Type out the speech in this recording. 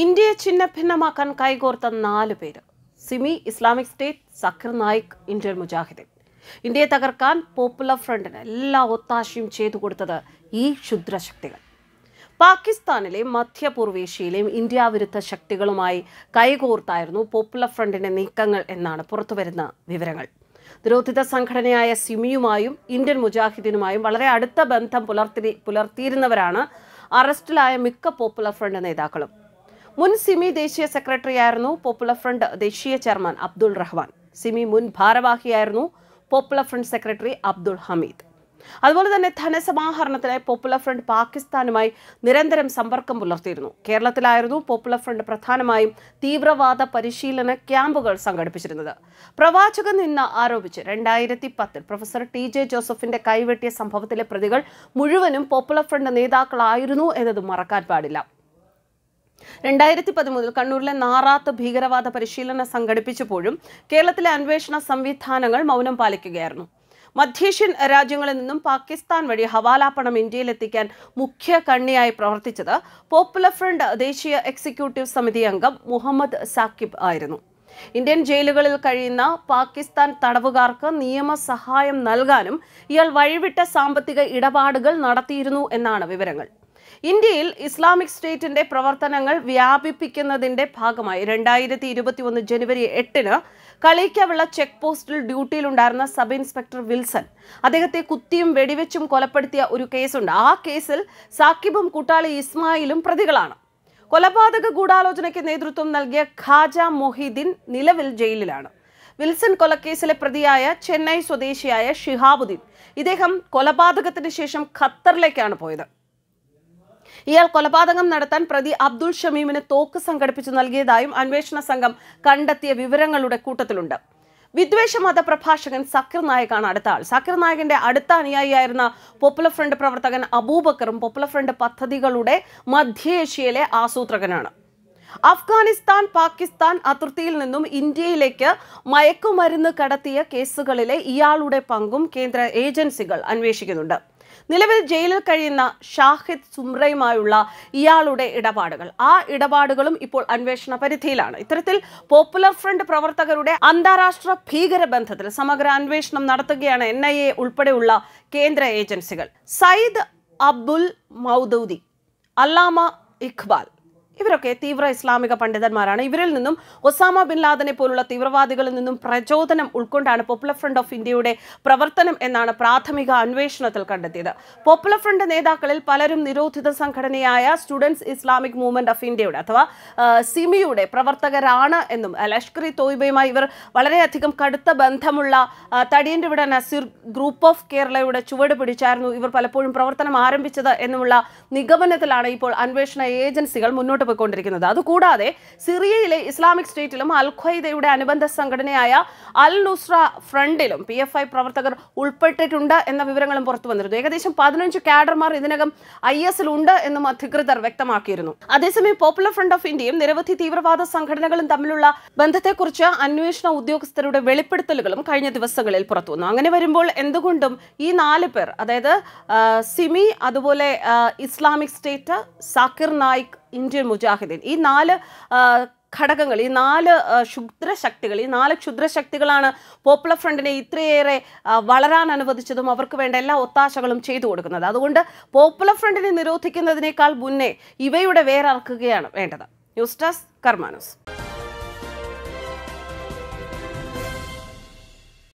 ഇന്ത്യയെ ചിഹ്ന ഭിന്നമാക്കാൻ കൈകോർത്ത നാല് പേര് SIMI Islamic State Zakir Naik Indian Mujahideen ഇന്ത്യയെ തകർക്കാൻ പോപ്പുലർ ഫ്രണ്ടിന് എല്ലാ ഒത്താശയും ചെയ്തു കൊടുത്തത് ഈ ക്ഷുദ്രശക്തികൾ പാകിസ്ഥാനിലെയും മധ്യപൂർവേഷ്യയിലെയും ഇന്ത്യ വിരുദ്ധ ശക്തികളുമായി കൈകോർത്തായിരുന്നു പോപ്പുലർ ഫ്രണ്ടിന്റെ നീക്കങ്ങൾ എന്നാണ് പുറത്തുവരുന്ന വിവരങ്ങൾ നിരോധിത സംഘടനയായ സിമിയുമായും ഇന്ത്യൻ മുജാഹിദീനുമായും വളരെ അടുത്ത ബന്ധം പുലർത്തി പുലർത്തിയിരുന്നവരാണ് അറസ്റ്റിലായ മിക്ക പോപ്പുലർ ഫ്രണ്ട് നേതാക്കളും മുൻ സിമി ദേശീയ സെക്രട്ടറിയായിരുന്നു പോപ്പുലർ ഫ്രണ്ട് ദേശീയ ചെയർമാൻ അബ്ദുൾ റഹ്മാൻ സിമി മുൻ ഭാരവാഹിയായിരുന്നു popular front secretary Abdul Hameed അതുപോലെ തന്നെ ധനസമാഹരണത്തിനായി പോപ്പുലർ ഫ്രണ്ട് പാകിസ്ഥാനുമായി നിരന്തരം സമ്പർക്കം പുലർത്തിയിരുന്നു കേരളത്തിലായിരുന്നു പോപ്പുലർ ഫ്രണ്ട് പ്രധാനമായും തീവ്രവാദ പരിശീലന ക്യാമ്പുകൾ സംഘടിപ്പിച്ചിരുന്നത് പ്രവാചകൻ നിന്ന് ആരോപിച്ച് രണ്ടായിരത്തി പത്തിൽ പ്രൊഫസർ ടി ജെ ജോസഫിന്റെ കൈവെട്ടിയ സംഭവത്തിലെ പ്രതികൾ മുഴുവനും പോപ്പുലർ ഫ്രണ്ട് നേതാക്കളായിരുന്നു എന്നത് മറക്കാൻ പാടില്ല രണ്ടായിരത്തി പതിമൂന്നിൽ കണ്ണൂരിലെ നാറാത്ത് ഭീകരവാദ പരിശീലനം സംഘടിപ്പിച്ചപ്പോഴും കേരളത്തിലെ അന്വേഷണ സംവിധാനങ്ങൾ മൗനം പാലിക്കുകയായിരുന്നു മധ്യേഷ്യൻ രാജ്യങ്ങളിൽ നിന്നും പാകിസ്ഥാൻ വഴി ഹവാലാപ്പണം പണം ഇന്ത്യയിലെത്തിക്കാൻ മുഖ്യ കണ്ണിയായി പ്രവർത്തിച്ചത് പോപ്പുലർ ഫ്രണ്ട് ദേശീയ എക്സിക്യൂട്ടീവ് സമിതി അംഗം മുഹമ്മദ് സാക്കിബ് ആയിരുന്നു ഇന്ത്യൻ ജയിലുകളിൽ കഴിയുന്ന പാകിസ്ഥാൻ തടവുകാർക്ക് നിയമസഹായം നൽകാനും ഇയാൾ വഴിവിട്ട സാമ്പത്തിക ഇടപാടുകൾ നടത്തിയിരുന്നു എന്നാണ് വിവരങ്ങൾ ഇന്ത്യയിൽ ഇസ്ലാമിക് സ്റ്റേറ്റിന്റെ പ്രവർത്തനങ്ങൾ വ്യാപിപ്പിക്കുന്നതിന്റെ ഭാഗമായി രണ്ടായിരത്തി ഇരുപത്തി ഒന്ന് ജനുവരി എട്ടിന് കളിക്കവിള ചെക്ക് പോസ്റ്റിൽ ഡ്യൂട്ടിയിലുണ്ടായിരുന്ന സബ് ഇൻസ്പെക്ടർ വിൽസൺ അദ്ദേഹത്തെ കുത്തിയും വെടിവെച്ചും കൊലപ്പെടുത്തിയ ഒരു കേസുണ്ട് ആ കേസിൽ സാക്കിബും കൂട്ടാളി ഇസ്മായിലും പ്രതികളാണ് കൊലപാതക ഗൂഢാലോചനയ്ക്ക് നേതൃത്വം നൽകിയ ഖാജ മൊഹീദ്ദീൻ നിലവിൽ ജയിലിലാണ് വിൽസൺ കൊലക്കേസിലെ പ്രതിയായ ചെന്നൈ സ്വദേശിയായ ഷിഹാബുദ്ദീൻ ഇദ്ദേഹം കൊലപാതകത്തിന് ശേഷം ഖത്തറിലേക്കാണ് പോയത് ഇയാൾ കൊലപാതകം നടത്താൻ പ്രതി അബ്ദുൾ ഷമീമിന് തോക്ക് സംഘടിപ്പിച്ചു നൽകിയതായും അന്വേഷണ സംഘം കണ്ടെത്തിയ വിവരങ്ങളുടെ കൂട്ടത്തിലുണ്ട് വിദ്വേഷ മത പ്രഭാഷകൻ സക്കർ നായകാണ് അടുത്ത ആൾ സക്കീർ നായകന്റെ അടുത്ത അനുയായിയായിരുന്ന പോപ്പുലർ ഫ്രണ്ട് പ്രവർത്തകൻ അബൂബക്കറും പോപ്പുലർ ഫ്രണ്ട് പദ്ധതികളുടെ മധ്യേഷ്യയിലെ ആസൂത്രകനാണ് അഫ്ഗാനിസ്ഥാൻ പാകിസ്ഥാൻ അതിർത്തിയിൽ നിന്നും ഇന്ത്യയിലേക്ക് മയക്കുമരുന്ന് കടത്തിയ കേസുകളിലെ ഇയാളുടെ പങ്കും കേന്ദ്ര ഏജൻസികൾ അന്വേഷിക്കുന്നുണ്ട് നിലവിൽ ജയിലിൽ കഴിയുന്ന ഷാഹിദ് സുംറയുമായുള്ള ഇയാളുടെ ഇടപാടുകൾ ആ ഇടപാടുകളും ഇപ്പോൾ അന്വേഷണ പരിധിയിലാണ് ഇത്തരത്തിൽ പോപ്പുലർ ഫ്രണ്ട് പ്രവർത്തകരുടെ അന്താരാഷ്ട്ര ഭീകര ബന്ധത്തിൽ സമഗ്ര അന്വേഷണം നടത്തുകയാണ് എൻ ഐ എ ഉൾപ്പെടെയുള്ള കേന്ദ്ര ഏജൻസികൾ സയ്യിദ് അബ്ദുൽ മൗദൂദി അല്ലാമ ഇഖ്ബാൽ ഇവരൊക്കെ തീവ്ര ഇസ്ലാമിക പണ്ഡിതന്മാരാണ് ഇവരിൽ നിന്നും ഒസാമ ബിൻ ലാദനെ പോലുള്ള തീവ്രവാദികളിൽ നിന്നും പ്രചോദനം ഉൾക്കൊണ്ടാണ് പോപ്പുലർ ഫ്രണ്ട് ഓഫ് ഇന്ത്യയുടെ പ്രവർത്തനം എന്നാണ് പ്രാഥമിക അന്വേഷണത്തിൽ കണ്ടെത്തിയത് പോപ്പുലർ ഫ്രണ്ട് നേതാക്കളിൽ പലരും നിരോധിത സംഘടനയായ സ്റ്റുഡൻസ് ഇസ്ലാമിക് മൂവ്മെന്റ് ഓഫ് ഇന്ത്യയുടെ അഥവാ സിമിയുടെ പ്രവർത്തകരാണ് എന്നും ലഷ്കർ ഇ തോയിബയുമായി ഇവർ വളരെയധികം കടുത്ത ബന്ധമുള്ള തടിയൻ്റെ ഇവിടെ നസീർ ഗ്രൂപ്പ് ഓഫ് കേരളയുടെ ചുവട് പിടിച്ചായിരുന്നു ഇവർ പലപ്പോഴും പ്രവർത്തനം ആരംഭിച്ചത് എന്നുമുള്ള നിഗമനത്തിലാണ് ഇപ്പോൾ അന്വേഷണ ഏജൻസികൾ മുന്നോട്ട് പൊയ്ക്കൊണ്ടിരിക്കുന്നത് അതുകൂടാതെ സിറിയയിലെ ഇസ്ലാമിക് സ്റ്റേറ്റിലും അൽ ഖ്വൈദയുടെ അനുബന്ധ സംഘടനയായ അൽ നുസ്ര ഫ്രണ്ടിലും പി എഫ് ഐ പ്രവർത്തകർ ഉൾപ്പെട്ടിട്ടുണ്ട് എന്ന വിവരങ്ങളും പുറത്തു വന്നിരുന്നു ഏകദേശം പതിനഞ്ച് കാഡർമാർ ഇതിനകം ഐ ഉണ്ട് എന്നും അധികൃതർ വ്യക്തമാക്കിയിരുന്നു അതേസമയം പോപ്പുലർ ഫ്രണ്ട് ഓഫ് ഇന്ത്യയും നിരവധി തീവ്രവാദ സംഘടനകളും തമ്മിലുള്ള ബന്ധത്തെക്കുറിച്ച് അന്വേഷണ ഉദ്യോഗസ്ഥരുടെ വെളിപ്പെടുത്തലുകളും കഴിഞ്ഞ ദിവസങ്ങളിൽ പുറത്തു വന്നു അങ്ങനെ വരുമ്പോൾ എന്തുകൊണ്ടും ഈ നാല് പേർ അതായത് സിമി അതുപോലെ Islamic State Zakir Naik Indian Mujahideen ഈ നാല് ഘടകങ്ങൾ ഈ നാല് ക്ഷുദ്രശക്തികൾ ഈ നാല് ക്ഷുദ്രശക്തികളാണ് പോപ്പുലർ ഫ്രണ്ടിനെ ഇത്രയേറെ വളരാൻ അനുവദിച്ചതും അവർക്ക് വേണ്ട എല്ലാ ഒത്താശകളും ചെയ്തു കൊടുക്കുന്നത് അതുകൊണ്ട് പോപ്പുലർ ഫ്രണ്ടിനെ നിരോധിക്കുന്നതിനേക്കാൾ മുന്നേ ഇവയുടെ വേറിറക്കുകയാണ് വേണ്ടത് ന്യൂസ് ഡെസ്ക് കർമാനോസ്